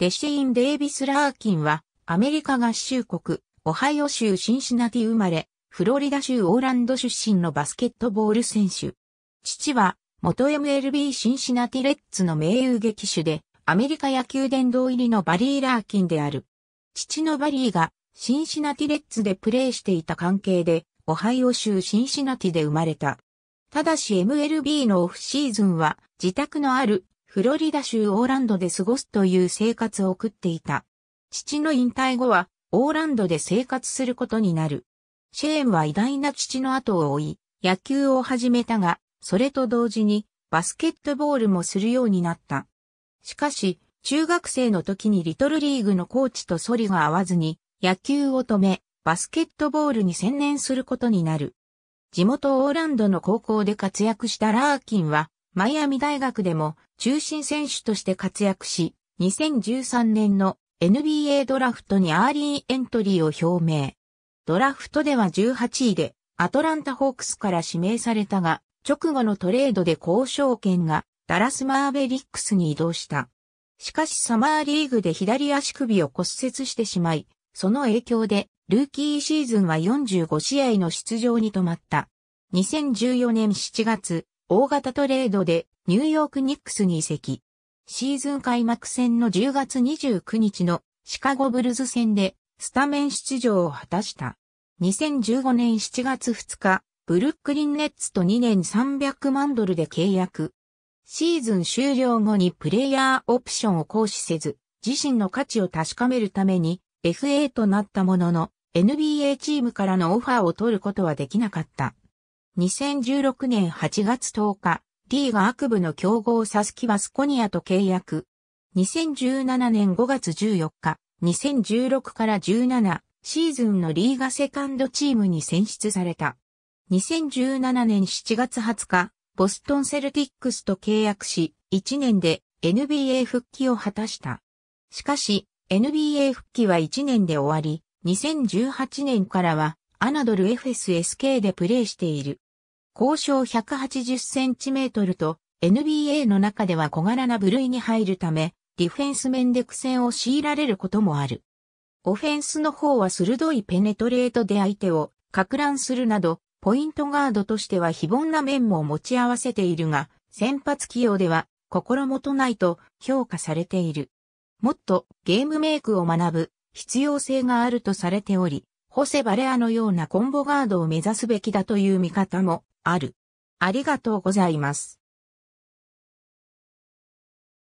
デシーン・デイビス・ラーキンは、アメリカ合衆国、オハイオ州シンシナティ生まれ、フロリダ州オーランド出身のバスケットボール選手。父は、元 MLB シンシナティレッツの名優劇手で、アメリカ野球殿堂入りのバリー・ラーキンである。父のバリーが、シンシナティレッツでプレーしていた関係で、オハイオ州シンシナティで生まれた。ただし MLB のオフシーズンは、自宅のあるフロリダ州オーランドで過ごすという生活を送っていた。父の引退後は、オーランドで生活することになる。シェーンは偉大な父の後を追い、野球を始めたが、それと同時に、バスケットボールもするようになった。しかし、中学生の時にリトルリーグのコーチとソリが合わずに、野球を止め、バスケットボールに専念することになる。地元オーランドの高校で活躍したラーキンは、マイアミ大学でも中心選手として活躍し、2013年の NBA ドラフトにアーリーエントリーを表明。ドラフトでは18位でアトランタホークスから指名されたが、直後のトレードで交渉権がダラスマーベリックスに移動した。しかしサマーリーグで左足首を骨折してしまい、その影響でルーキーシーズンは45試合の出場に止まった。2014年7月、大型トレードでニューヨークニックスに移籍。シーズン開幕戦の10月29日のシカゴブルズ戦でスタメン出場を果たした。2015年7月2日、ブルックリンネッツと2年300万ドルで契約。シーズン終了後にプレイヤーオプションを行使せず、自身の価値を確かめるために FA となったものの、NBA チームからのオファーを取ることはできなかった。2016年8月10日、リーガ悪部の競合サスキバスコニアと契約。2017年5月14日、2016から17シーズンのリーガセカンドチームに選出された。2017年7月20日、ボストンセルティックスと契約し、1年で NBA 復帰を果たした。しかし、NBA 復帰は1年で終わり、2018年からは、アナドル FSSK でプレーしている。交渉1 8 0トルと NBA の中では小柄な部類に入るため、ディフェンス面で苦戦を強いられることもある。オフェンスの方は鋭いペネトレートで相手を拡乱するなど、ポイントガードとしては非凡な面も持ち合わせているが、先発起用では心もとないと評価されている。もっとゲームメイクを学ぶ必要性があるとされており、ホセ・バレアのようなコンボガードを目指すべきだという見方もある。ありがとうございます。